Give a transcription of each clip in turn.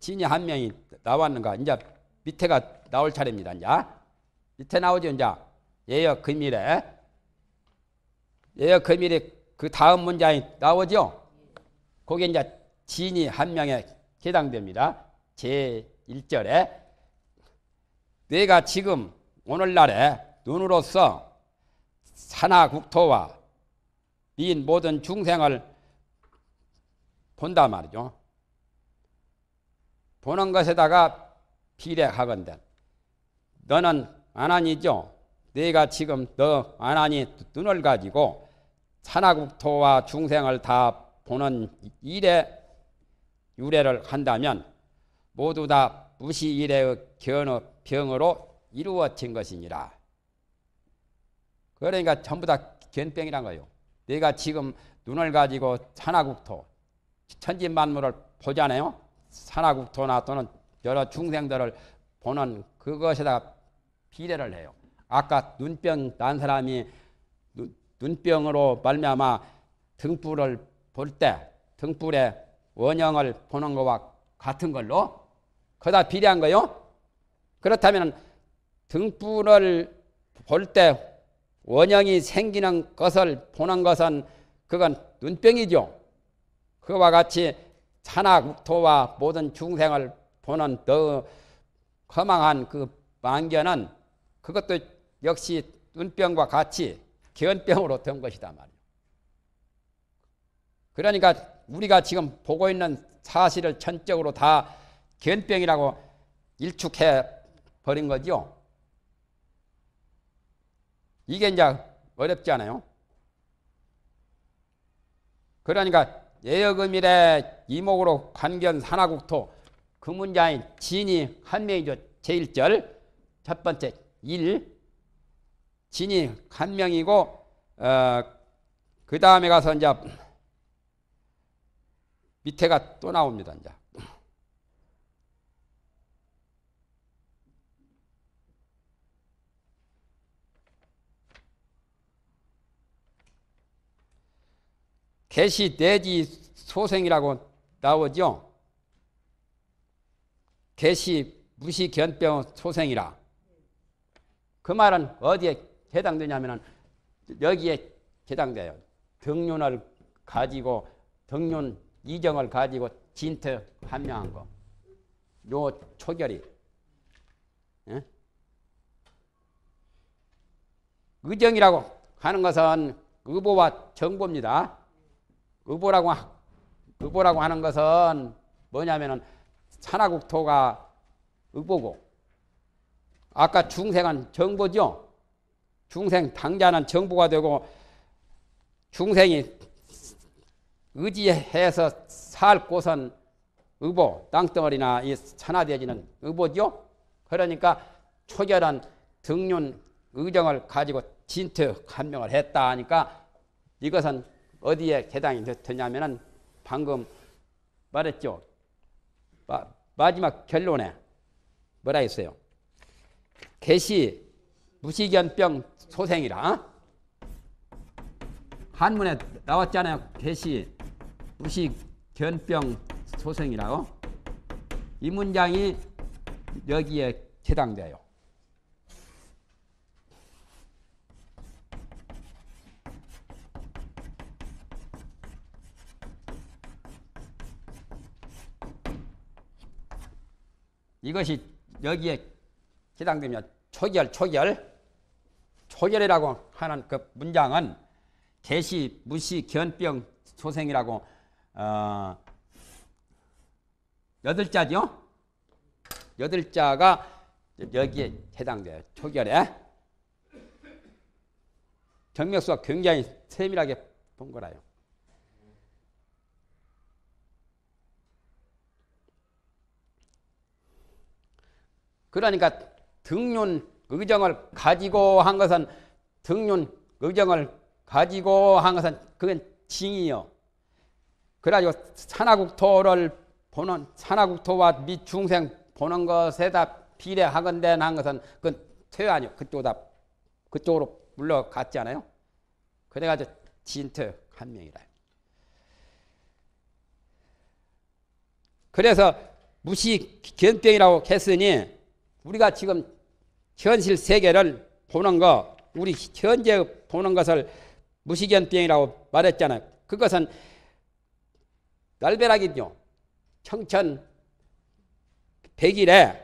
진이 한 명이 나왔는가? 이제 밑에가 나올 차례입니다. 이제 밑에 나오죠. 이제 예역 금일에 예역 금일에 그 다음 문장이 나오죠. 거기 이제 진이 한 명에 해당됩니다. 제 1절에 내가 지금 오늘날에 눈으로서 산하 국토와 민 모든 중생을 본다 말이죠. 보는 것에다가 비례하건대 너는 아난이죠. 네가 지금 너 아난이 눈을 가지고 산하국토와 중생을 다 보는 일에 유래를 한다면 모두 다 무시 일의 견어 병으로 이루어진 것이니라. 그러니까 전부 다 견병이란 거요. 내가 지금 눈을 가지고 산하국토 천지만물을 보잖아요. 산하국토나 또는 여러 중생들을 보는 그것에다가 비례를 해요. 아까 눈병 난 사람이 눈, 눈병으로 말미암아 등불을 볼 때 등불의 원형을 보는 것과 같은 걸로 그다 비례한 거요. 그렇다면 등불을 볼 때 원형이 생기는 것을 보는 것은 그건 눈병이죠. 그와 같이 산악토와 모든 중생을 보는 더 허망한 그 만견은 그것도 역시 눈병과 같이 견병으로된 것이다 말이에요. 그러니까 우리가 지금 보고 있는 사실을 전적으로 다 견병이라고 일축해 버린 거죠. 이게 이제 어렵지 않아요? 그러니까 예역음이래 이목으로 관견 산하국토 그문자인 진이 한명이죠. 제1절 첫 번째 1 진이 한명이고 어, 그 다음에 가서 이제 밑에가 또 나옵니다. 이제. 개시 내지 소생이라고 나오죠. 개시 무시 견병 소생이라. 그 말은 어디에 해당되냐면은 여기에 해당돼요. 등륜을 가지고 등륜 이정을 가지고 진트 판명한 거. 요 초결이. 예? 의정이라고 하는 것은 의보와 정보입니다. 의보라고 의보라고 하는 것은 뭐냐면은 산하국토가 의보고 아까 중생은 정보죠. 중생 당자는 정보가 되고 중생이 의지해서 살 곳은 의보, 땅덩어리나 이 산화되지는 의보죠. 그러니까 초결한 등륜 의정을 가지고 진트 한명을 했다 하니까 이것은 어디에 해당이 되냐면은 방금 말했죠. 마, 마지막 결론에 뭐라 했어요? 개시 무시견병 소생이라. 어? 한문에 나왔잖아요. 개시 무시견병 소생이라고. 이 문장이 여기에 해당돼요. 이것이 여기에 해당되면 초결, 초결. 초결이라고 하는 그 문장은 개시, 무시, 견병, 소생이라고 어, 여덟 자죠? 여덟 자가 여기에 해당돼요. 초결에. 경력수가 굉장히 세밀하게 본 거라요. 그러니까 등륜 의정을 가지고 한 것은 등륜 의정을 가지고 한 것은 그건 징이요. 그래가지고 산하국토를 보는 산하국토와 미 중생 보는 것에다 비례하건대 난 것은 그건 퇴 아니요. 그쪽다 그쪽으로 물러갔지 않아요? 그래가지고 진퇴 한 명이라. 요 그래서 무시 견병이라고 했으니 우리가 지금 현실 세계를 보는 거, 우리 현재 보는 것을 무식연병이라고 말했잖아요. 그것은 날벼락이죠. 청천 1일에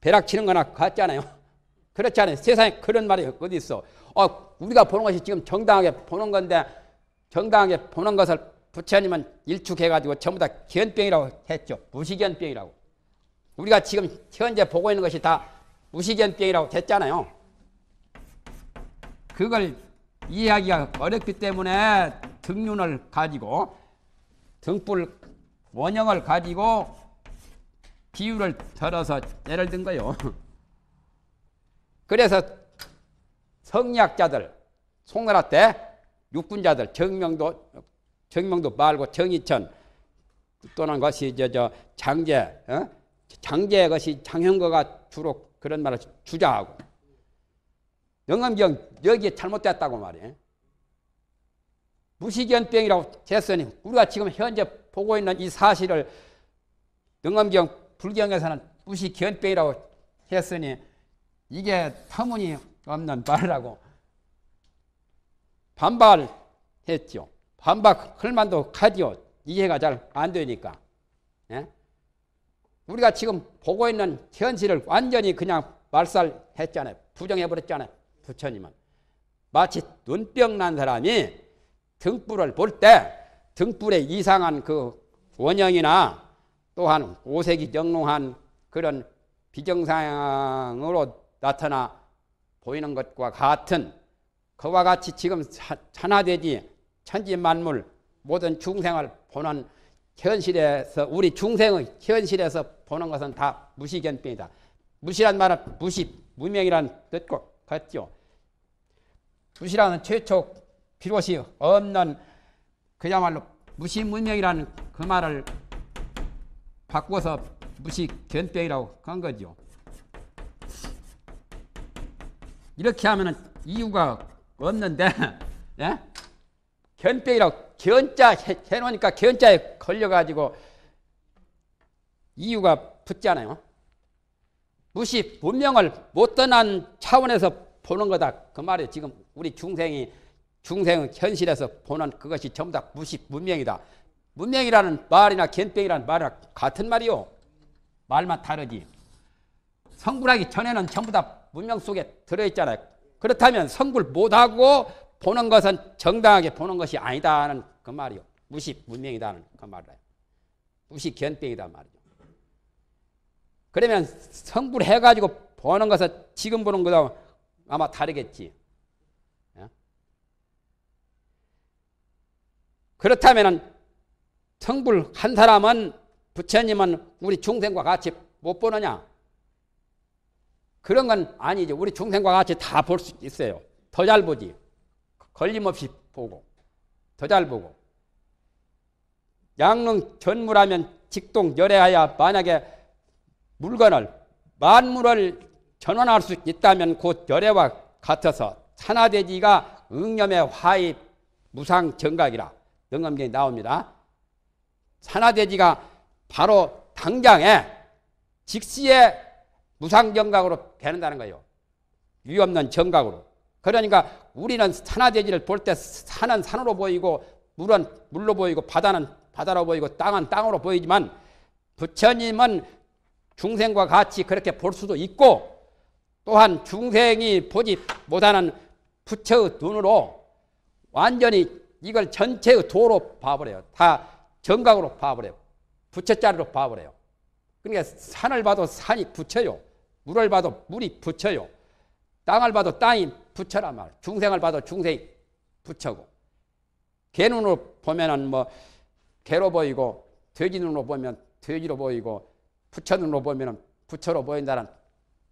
배락 치는 거나 같잖아요. 그렇잖아요. 세상에 그런 말이 어디 있어. 어, 우리가 보는 것이 지금 정당하게 보는 건데 정당하게 보는 것을 부처님은 일축해가지고 전부 다 견병이라고 했죠. 무식견병이라고. 우리가 지금 현재 보고 있는 것이 다 무시견병이라고 됐잖아요. 그걸 이해하기가 어렵기 때문에 등륜을 가지고 등불 원형을 가지고 비율을 들어서 예를 든 거요. 그래서 성리학자들, 송나라 때 육군자들, 정명도, 정명도 말고 정이천 또는 것이 저, 저 장제, 어? 장제의 것이 장현거가 주로 그런 말을 주장하고 영암경 여기에 잘못됐다고 말이에요. 무시견병이라고 됐으니 우리가 지금 현재 보고 있는 이 사실을 영암경 불경에서는 무시견병이라고 했으니 이게 터무니없는 말이라고 반발했죠. 반박할 만도 하지요. 이해가 잘 안 되니까. 우리가 지금 보고 있는 현실을 완전히 그냥 말살했잖아요. 부정해버렸잖아요. 부처님은. 마치 눈병 난 사람이 등불을 볼 때 등불에 이상한 그 원형이나 또한 오색이 영롱한 그런 비정상으로 나타나 보이는 것과 같은 그와 같이 지금 산화되지 천지 만물 모든 중생을 보는 현실에서 우리 중생의 현실에서 보는 것은 다 무시견병이다. 무시란 말은 무시, 무명이란 뜻고 같죠. 무시라는 최초 비롯이 없는 그야말로 무시무명이라는 그 말을 바꿔서 무시견병이라고 한 거죠. 이렇게 하면 이유가 없는데, 예? 견병이라고 견자 해놓으니까 견자에 걸려가지고 이유가 붙잖아요. 무시, 분명을 못 떠난 차원에서 보는 거다. 그 말이 지금 우리 중생이 중생의 현실에서 보는 그것이 전부 다 무시, 문명이다. 문명이라는 말이나 견병이라는 말이나 같은 말이요. 말만 다르지. 성불하기 전에는 전부 다 문명 속에 들어있잖아요. 그렇다면 성불 못하고 보는 것은 정당하게 보는 것이 아니다는 그 말이요. 무식 문명이다는 그 말이에요. 무식 견병이다 말이죠. 그러면 성불 해가지고 보는 것은 지금 보는 거다 아마 다르겠지. 예? 그렇다면 성불 한 사람은 부처님은 우리 중생과 같이 못 보느냐? 그런 건아니죠 우리 중생과 같이 다 볼 수 있어요. 더 잘 보지. 걸림없이 보고. 더 잘 보고. 양릉 전무라면 직동 열애하여 만약에 물건을 만물을 전환할 수 있다면 곧 열애와 같아서 산화대지가 응념의 화입 무상 정각이라 영감경이 나옵니다. 산화대지가 바로 당장에 직시에 무상 정각으로 변한다는 거예요. 위없는 정각으로. 그러니까 우리는 산화대지를 볼 때 산은 산으로 보이고 물은 물로 보이고 바다는 바다로 보이고 땅은 땅으로 보이지만 부처님은 중생과 같이 그렇게 볼 수도 있고 또한 중생이 보지 못하는 부처의 눈으로 완전히 이걸 전체의 도로 봐버려요. 다 정각으로 봐버려요. 부처자리로 봐버려요. 그러니까 산을 봐도 산이 부처요. 물을 봐도 물이 부처요. 땅을 봐도 땅이 부처란 말. 중생을 봐도 중생이 부처고. 개 눈으로 보면은 뭐 개로 보이고 돼지 눈으로 보면 돼지로 보이고 부처로 으 보면 부처로 보인다는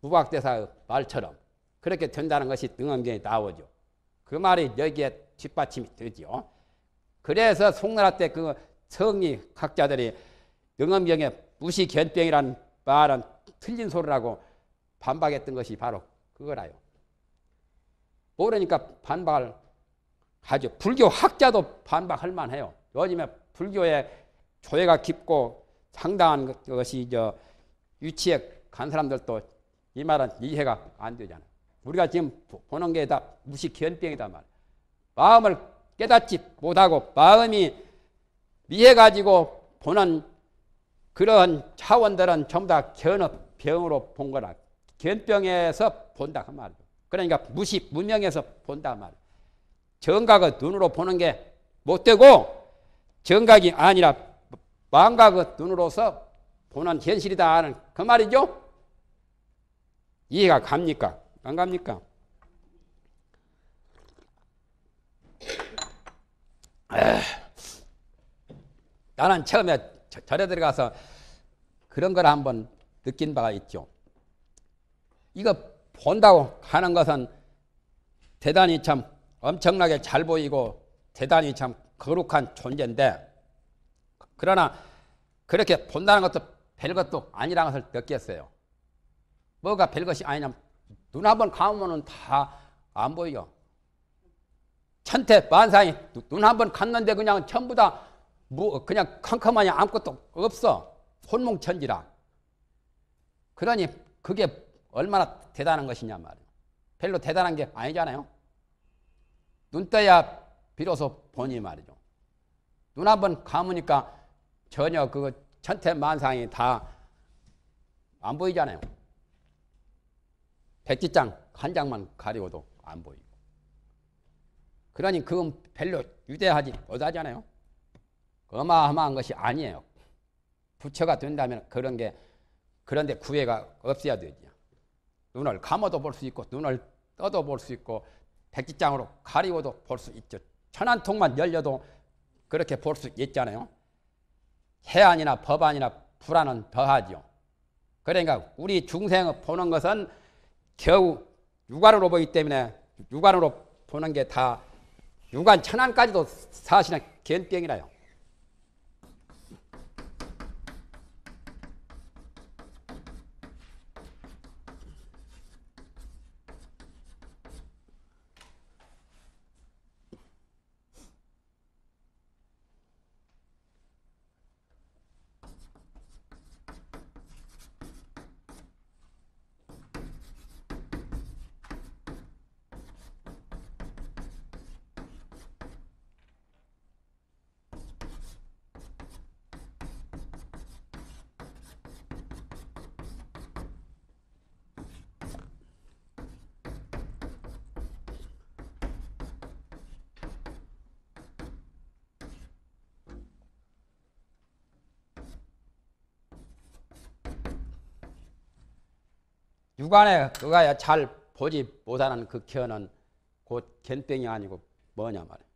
무박대사의 말처럼 그렇게 된다는 것이 능언경에 나오죠. 그 말이 여기에 뒷받침이 되죠. 그래서 송나라 때 그 성리 학자들이 능엄경에 무시견병이라는 말은 틀린 소리라고 반박했던 것이 바로 그거라요. 모르니까 반박을 하죠. 불교 학자도 반박할 만해요. 요즘에 불교에 조예가 깊고 상당한 것이 저 유치에 간 사람들도 이 말은 이해가 안 되잖아. 우리가 지금 보는 게 다 무식 현병이다 말. 마음을 깨닫지 못하고 마음이 미해 가지고 보는 그런 차원들은 전부 다 견업병으로 본 거라. 견병에서 본다 그말이죠 그러니까 무식 문명에서 본다 말이야. 정각을 눈으로 보는 게 못 되고 정각이 아니라 마음과 그 눈으로서 보는 현실이다 하는 그 말이죠. 이해가 갑니까? 안 갑니까? 나는 처음에 절에 들어가서 그런 걸 한번 느낀 바가 있죠. 이거 본다고 하는 것은 대단히 참 엄청나게 잘 보이고 대단히 참 거룩한 존재인데 그러나 그렇게 본다는 것도 별것도 아니라는 것을 느꼈어요. 뭐가 별것이 아니냐면 눈 한번 감으면 다 안 보여. 천태 만상이 눈 한번 갔는데 그냥 전부 다뭐 그냥 캄캄하니 아무것도 없어. 혼몽천지라. 그러니 그게 얼마나 대단한 것이냐 말이에요. 별로 대단한 게 아니잖아요. 눈 떠야 비로소 보니 말이죠. 눈 한번 감으니까 전혀 그 천태만상이 다 안 보이잖아요. 백지장 한 장만 가리고도 안 보이고. 그러니 그건 별로 유대하지 못하잖아요. 어마어마한 것이 아니에요. 부처가 된다면 그런 게 그런데 구애가 없어야 되죠. 눈을 감아도 볼 수 있고 눈을 떠도 볼 수 있고 백지장으로 가리고도 볼 수 있죠. 천안통만 열려도 그렇게 볼 수 있잖아요. 해안이나 법안이나 불안은 더하죠. 그러니까 우리 중생을 보는 것은 겨우 육안으로 보기 때문에 육안으로 보는 게 다 육안 천안까지도 사실은 견병이라요. 육안에 그가 잘 보지 못하는 그 견은 곧 견병이 아니고 뭐냐 말이에요.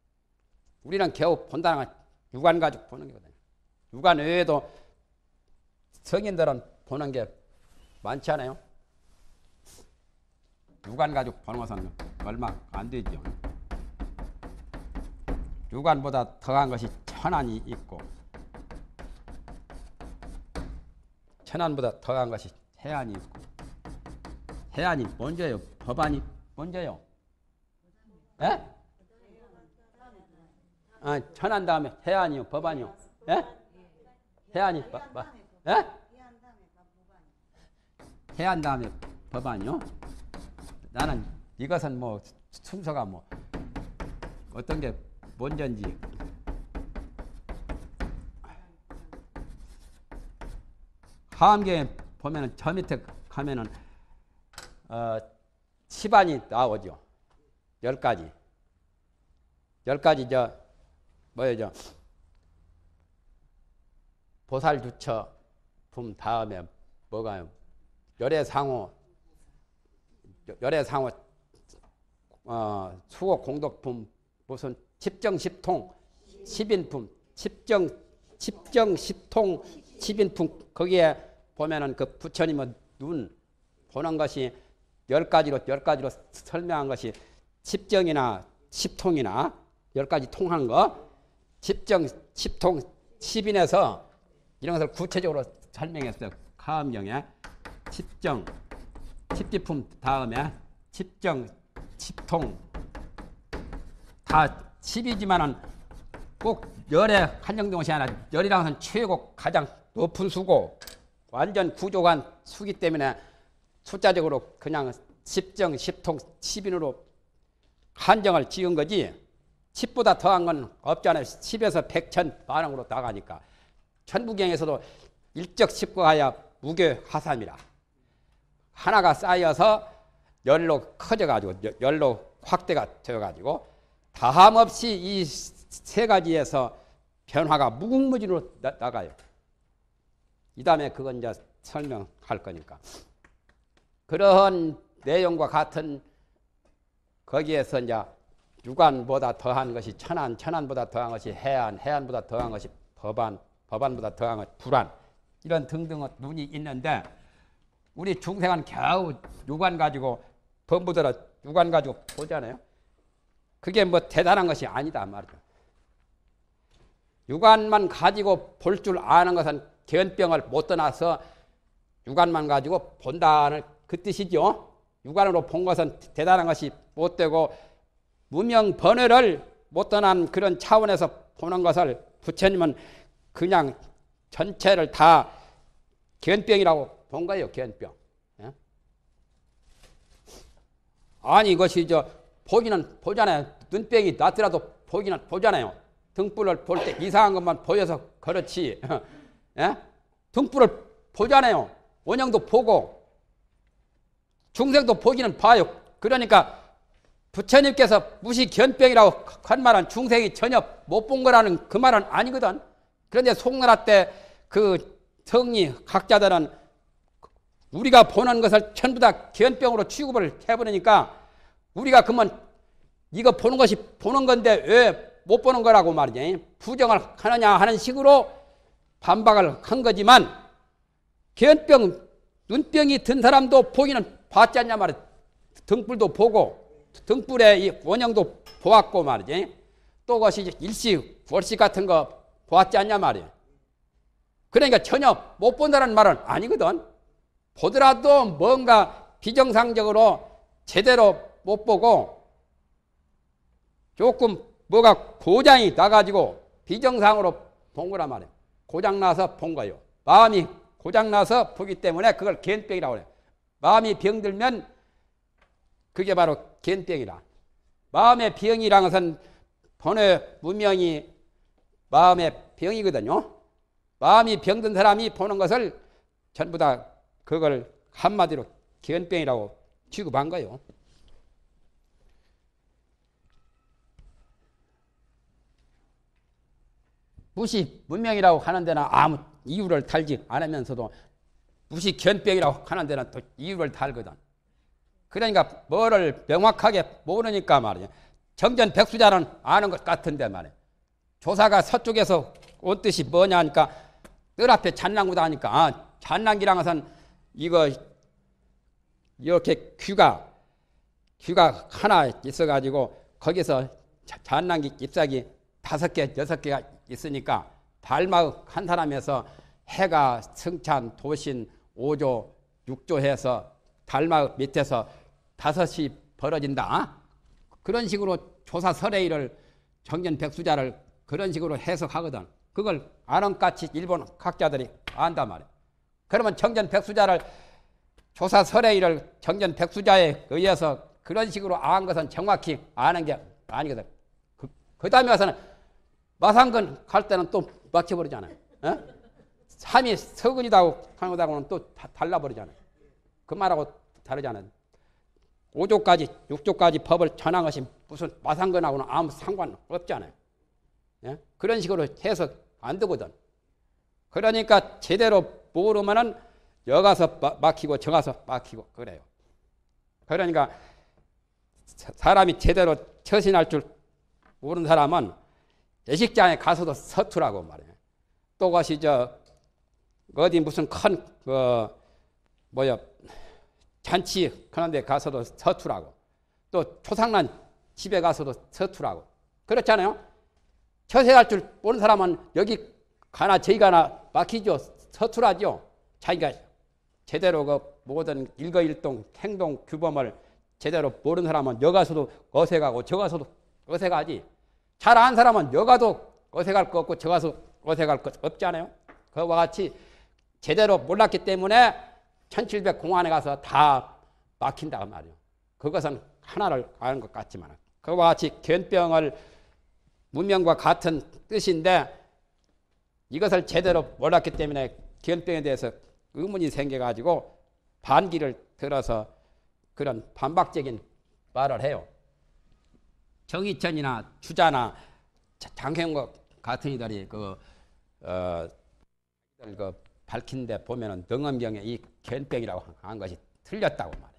우리는 겨우 본다는 건 육안 가지고 보는 거거든 육안 외에도 성인들은 보는 게 많지 않아요? 육안 가지고 보는 것은 얼마 안 되죠. 육안보다 더한 것이 천안이 있고 천안보다 더한 것이 해안이 있고 해안이 먼저요. 예 법안이 먼저요. 예? 아, 전한 다음에 해안이요. 법안이요. 예? 해안이 바, 바, 예? 해안 다음에 법안이요. 나는 이것은 뭐 순서가 뭐 어떤 게 먼저인지 하암경에 보면은 저 밑에 가면은 어, 시반이 나오죠. 열 가지. 열 가지 저 뭐예요 저 보살 주처 품 다음에 뭐가 열애 상호 열애 상호 어, 수호 공덕품 무슨 집정 십통 십인품 집정 집정 십통 십인품 거기에 보면은 그부처님은눈 보는 것이 열 가지로 열 가지로 설명한 것이 십정이나 십통이나 열 가지 통한 거 십정 십통 십인에서 이런 것을 구체적으로 설명했어요. 카음경에 십정 십지품 다음에 십정 십통 다 십이지만은 꼭 열에 한정동시 하나 열이랑은 최고 가장 높은 수고 완전 구조관 수기 때문에 숫자적으로 그냥 10정, 10통, 10인으로 한정을 지은 거지 10보다 더한 건 없잖아요. 10에서 100, 1 0 0으로 나가니까. 천부경에서도 일적 1 0 하야 무게 화삼이라. 하나가 쌓여서 열로 커져가지고 열로 확대가 되어가지고 다함 없이 이 세 가지에서 변화가 무궁무진으로 나, 나가요. 이 다음에 그건 이제 설명할 거니까. 그러한 내용과 같은 거기에서 이제 유관보다 더한 것이 천안, 천안보다 더한 것이 해안, 해안보다 더한 것이 법안, 법안보다 더한 것이 불안 이런 등등 눈이 있는데 우리 중생은 겨우 유관 가지고 범부대로 유관 가지고 보잖아요. 그게 뭐 대단한 것이 아니다 말이죠. 유관만 가지고 볼 줄 아는 것은 견병을 못 떠나서 유관만 가지고 본다는 그 뜻이죠. 육안으로 본 것은 대단한 것이 못되고 무명 번뇌를 못 떠난 그런 차원에서 보는 것을 부처님은 그냥 전체를 다 견병이라고 본 거예요. 견병. 예? 아니 이것이 저 보기는 보잖아요. 눈병이 났더라도 보기는 보잖아요. 등불을 볼 때 이상한 것만 보여서 그렇지. 예? 등불을 보잖아요. 원형도 보고 중생도 보기는 봐요. 그러니까 부처님께서 무시견병이라고 한 말은 중생이 전혀 못 본 거라는 그 말은 아니거든. 그런데 송나라 때 그 성리 학자들은 우리가 보는 것을 전부 다 견병으로 취급을 해버리니까 우리가 그러면 이거 보는 것이 보는 건데 왜 못 보는 거라고 말이지. 부정을 하느냐 하는 식으로 반박을 한 거지만 견병, 눈병이 든 사람도 보기는 봤지 않냐 말이야. 등불도 보고 등불의 이 원형도 보았고 말이지. 또 그것이 일식, 월식 같은 거 보았지 않냐 말이야. 그러니까 전혀 못 본다는 말은 아니거든. 보더라도 뭔가 비정상적으로 제대로 못 보고 조금 뭐가 고장이 나가지고 비정상으로 본 거란 말이에 고장나서 본 거예요. 마음이 고장나서 보기 때문에 그걸 겐병이라고 해요. 마음이 병들면 그게 바로 견병이라 마음의 병이란 것은 본의 문명이 마음의 병이거든요. 마음이 병든 사람이 보는 것을 전부 다 그걸 한마디로 견병이라고 취급한 거예요. 무시 문명이라고 하는 데는 아무 이유를 달지 않으면서도 무시 견병이라고 하는 데는 또 이유를 달거든 그러니까 뭐를 명확하게 모르니까 말이야. 정전 백수자는 아는 것 같은데 말이야. 조사가 서쪽에서 온 뜻이 뭐냐 하니까 뜰 앞에 잔랑구다 하니까 아, 잔랑기랑은 이거 이렇게 귀가 귀가 하나 있어가지고 거기서 잔랑기 잎사귀 다섯 개 여섯 개가 있으니까 발마을한 사람에서 해가 승찬 도신 5조, 6조 해서 달마 밑에서 5섯이 벌어진다. 그런 식으로 조사 서레이를 정년 백수자를 그런 식으로 해석하거든. 그걸 아름같이 일본 학자들이 안단 말이야. 그러면 정전 백수자를 조사 서레이를 정전 백수자에 의해서 그런 식으로 아는 것은 정확히 아는 게 아니거든. 그, 그 다음에 와서는 마상근 갈 때는 또 막혀버리잖아요. 어? 삼이 서근이다고 하는 것하고는 또 달라버리잖아요. 그 말하고 다르잖아요. 5조까지, 6조까지 법을 전한 것이 무슨 마상근하고는 아무 상관 없잖아요. 예? 그런 식으로 해석 안 되거든. 그러니까 제대로 모르면은 여가서 막히고 정가서 막히고 그래요. 그러니까 사람이 제대로 처신할 줄 모르는 사람은 예식장에 가서도 서투라고 말해요. 또 것이 저 어디 무슨 큰, 그, 뭐야, 잔치 그런데 가서도 서투라고. 또 초상난 집에 가서도 서투라고. 그렇잖아요. 처세할 줄 모르는 사람은 여기 가나 저기 가나 막히죠. 서투라죠. 자기가 제대로 그 모든 일거일동 행동 규범을 제대로 모르는 사람은 여가서도 어색하고 저가서도 어색하지. 잘 아는 사람은 여가도 어색할 것 없고 저가서 어색할 것 없잖아요. 그와 같이 제대로 몰랐기 때문에 1700 공안에 가서 다 막힌다고 말이에요. 그것은 하나를 아는 것 같지만 그와 같이 견병을 문명과 같은 뜻인데 이것을 제대로 몰랐기 때문에 견병에 대해서 의문이 생겨가지고 반기를 들어서 그런 반박적인 말을 해요. 정의천이나 주자나 장행국 같은 이들이 그, 어, 그 밝힌 데 보면은 등엄경에 이 견병이라고 한 것이 틀렸다고 말해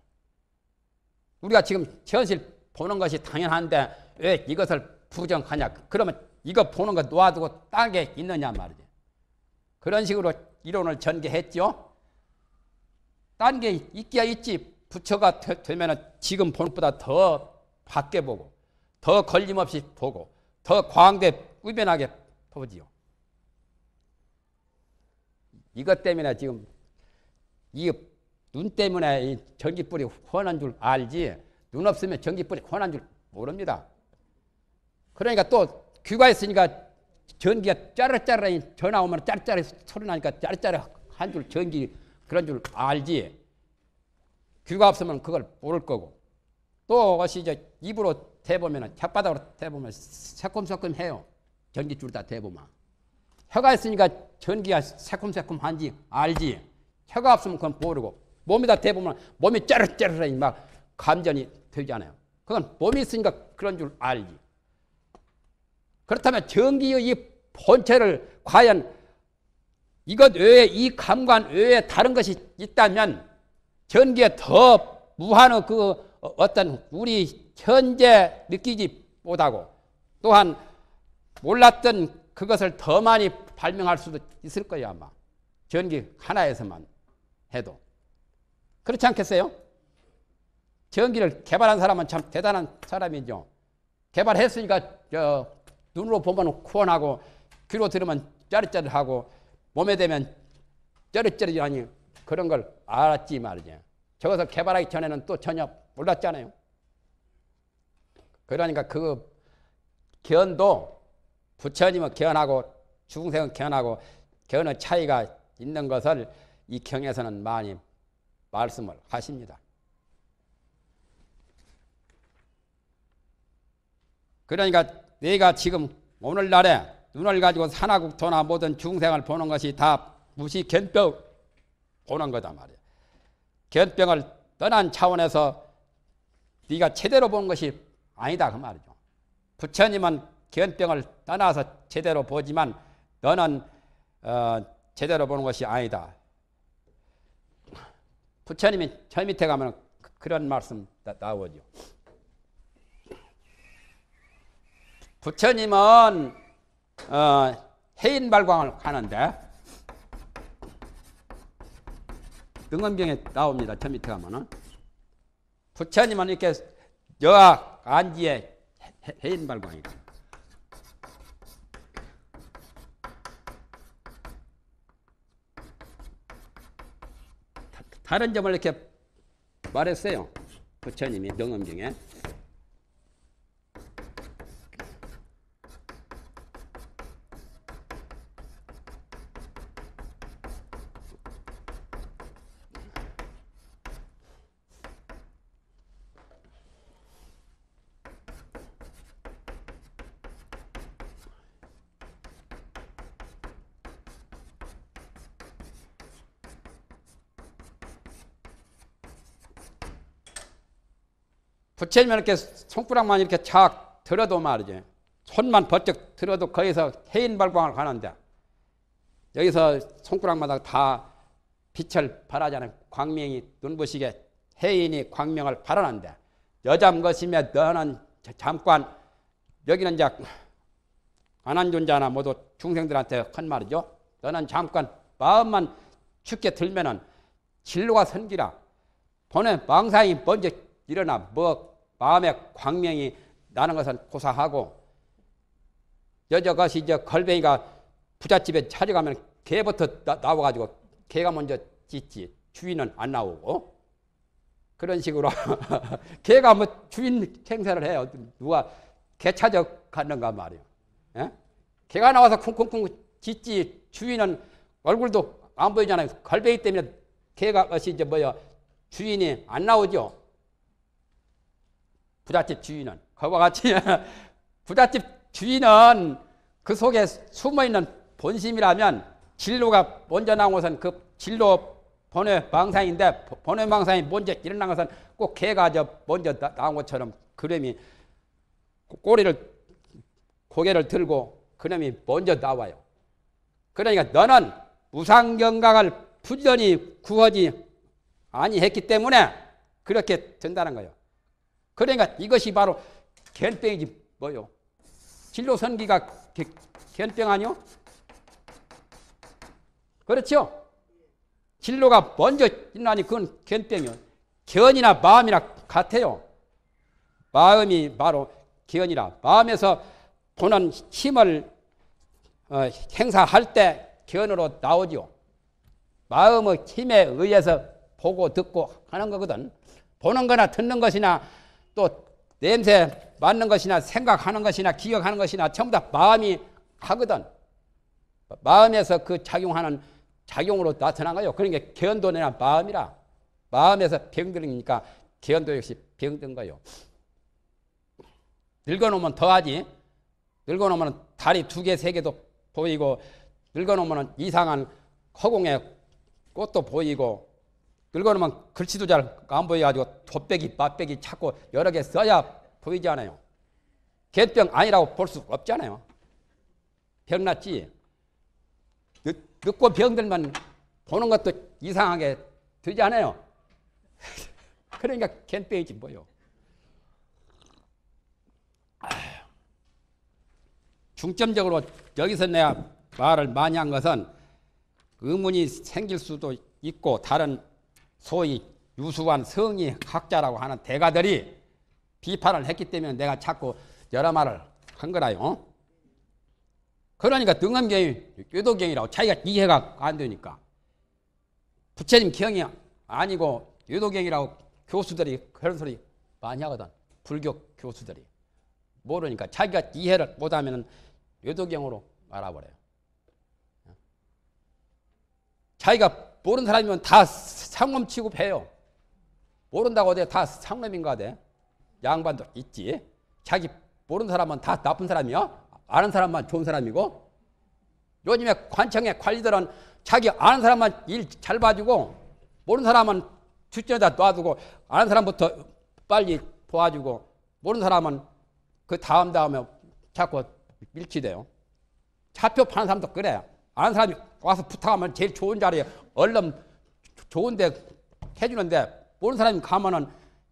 우리가 지금 현실 보는 것이 당연한데 왜 이것을 부정하냐? 그러면 이거 보는 거 놔두고 땅에 있느냐 말이죠. 그런 식으로 이론을 전개했죠. 딴 게 있기야 있지. 부처가 되, 면 지금 보 것보다 더 밖에 보고, 더 걸림없이 보고, 더 광대 꾸변하게 보지요. 이것 때문에 지금 이 눈 때문에 이 전기불이 훤한 줄 알지 눈 없으면 전기불이 훤한 줄 모릅니다. 그러니까 또 귀가 있으니까 전기가 짜르짜르 전화 오면 짜르짜르 소리 나니까 짜르짜르 한 줄 전기 그런 줄 알지 귀가 없으면 그걸 모를 거고 또 것이 이제 입으로 대보면 은 혓바닥으로 대보면 새콤새콤 해요 전기줄 다 대보면 혀가 있으니까 전기가 새콤새콤한지 알지. 혀가 없으면 그건 모르고 몸에다 대보면 몸이 짜르짜르하막 감전이 되잖아요. 그건 몸이 있으니까 그런 줄 알지. 그렇다면 전기의 이 본체를 과연 이것 외에 이 감관 외에 다른 것이 있다면 전기에 더 무한의 그 어떤 우리 현재 느끼지 못하고 또한 몰랐던 그것을 더 많이 발명할 수도 있을 거예요, 아마. 전기 하나에서만 해도. 그렇지 않겠어요? 전기를 개발한 사람은 참 대단한 사람이죠. 개발했으니까 저 눈으로 보면 후원하고 귀로 들으면 짜릿짜릿하고 몸에 대면 짜릿짜릿하니 그런 걸 알았지 말이죠. 저것을 개발하기 전에는 또 전혀 몰랐잖아요. 그러니까 그 견도 부처님은 견하고 중생은 견하고 견의 차이가 있는 것을 이 경에서는 많이 말씀을 하십니다. 그러니까 내가 지금 오늘날에 눈을 가지고 산하국토나 모든 중생을 보는 것이 다 무시 견병 보는 거다 말이야. 견병을 떠난 차원에서 네가 제대로 본 것이 아니다 그 말이죠. 부처님은 견병을 떠나서 제대로 보지만 너는 어, 제대로 보는 것이 아니다. 부처님이 저 밑에 가면 그런 말씀 나오죠. 부처님은 어, 해인 발광을 하는데 등원경에 나옵니다. 저 밑에 가면은 부처님은 이렇게 여악 안지에 해인 발광이다. 다른 점을 이렇게 말했어요. 부처님이 명엄 중에. 부처님은 이렇게 손가락만 이렇게 착 들어도 말이지. 손만 번쩍 들어도 거기서 해인 발광을 가는데 여기서 손가락마다 다 빛을 발하자는 광명이 눈부시게 해인이 광명을 발하는데 여잠 것이며 너는 잠깐 여기는 이제 안한존자나 모두 중생들한테 큰 말이죠. 너는 잠깐 마음만 춥게 들면은 진로가 선기라. 보내 망상이 먼저 일어나 뭐 마음의 광명이 나는 것은 고사하고 여자 것이 이제 걸뱅이가 부잣집에 찾아가면 개부터 나, 나와가지고 개가 먼저 짖지 주인은 안 나오고 그런 식으로 개가 뭐 주인 행세를 해요 누가 개 찾아갔는가 말이에요 예? 개가 나와서 쿵쿵쿵 짖지 주인은 얼굴도 안 보이잖아요 걸뱅이 때문에 개가 것이 이제 뭐야 주인이 안 나오죠 부잣집 주인은 그와 같이 부잣집 주인은 그 속에 숨어 있는 본심이라면 진로가 먼저 나온 것은 그 진로 번외 방상인데 번외 방상이 먼저 일어난 것은 꼭 개가 저 먼저 나온 것처럼 그놈이 꼬리를 고개를 들고 그놈이 먼저 나와요. 그러니까 너는 우상경각을 부전히 구하지 아니했기 때문에 그렇게 된다는 거예요. 그러니까 이것이 바로 견병이지 뭐요. 진로선기가 겐병 아니요? 그렇죠? 진로가 먼저 있나니 그건 견병이요. 견이나 마음이나 같아요. 마음이 바로 견이라. 마음에서 보는 힘을 어, 행사할 때 견으로 나오죠. 마음의 힘에 의해서 보고 듣고 하는 거거든. 보는 거나 듣는 것이나 또 냄새 맡는 것이나 생각하는 것이나 기억하는 것이나 전부 다 마음이 하거든. 마음에서 그 작용하는 작용으로 나타난 거요. 그러니까 견도는 내 마음이라. 마음에서 병들으니까 견도 역시 병든 거요. 늙어놓으면 더하지. 늙어놓으면 다리 두 개, 세 개도 보이고, 늙어놓으면 이상한 허공에 꽃도 보이고, 긁어놓으면 글씨도 잘 안 보여가지고 돋배기, 밥배기 찾고 여러 개 써야 보이지 않아요. 개병 아니라고 볼 수 없잖아요. 병났지. 늦고 병들면 보는 것도 이상하게 되지 않아요. 그러니까 개병이지 뭐요. 중점적으로 여기서 내가 말을 많이 한 것은 의문이 생길 수도 있고 다른 소위 유수한 성의 학자라고 하는 대가들이 비판을 했기 때문에 내가 자꾸 여러 말을 한 거라요. 그러니까 등엄경이 유도경이라고 자기가 이해가 안 되니까 부처님 경이 아니고 유도경이라고 교수들이 그런 소리 많이 하거든. 불교 교수들이. 모르니까 자기가 이해를 못하면 유도경으로 알아버려요. 자기가 모르는 사람이면 다 상놈 취급해요. 모른다고 어다 상놈인가 돼. 양반도 있지. 자기 모르는 사람은 다 나쁜 사람이야. 아는 사람만 좋은 사람이고. 요즘에 관청의 관리들은 자기 아는 사람만 일 잘 봐주고 모르는 사람은 뒷전에다 놔두고 아는 사람부터 빨리 도와주고 모르는 사람은 그 다음 다음에 자꾸 밀치돼요. 차표 파는 사람도 그래. 아는 사람이 와서 부탁하면 제일 좋은 자리에 얼른 좋은데 해주는데 모르는 사람이 가면은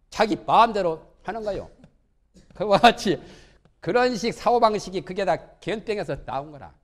자기 마음대로 하는 거요. 그와 같이 그런 식 사고방식이 그게 다 견병에서 나온 거라.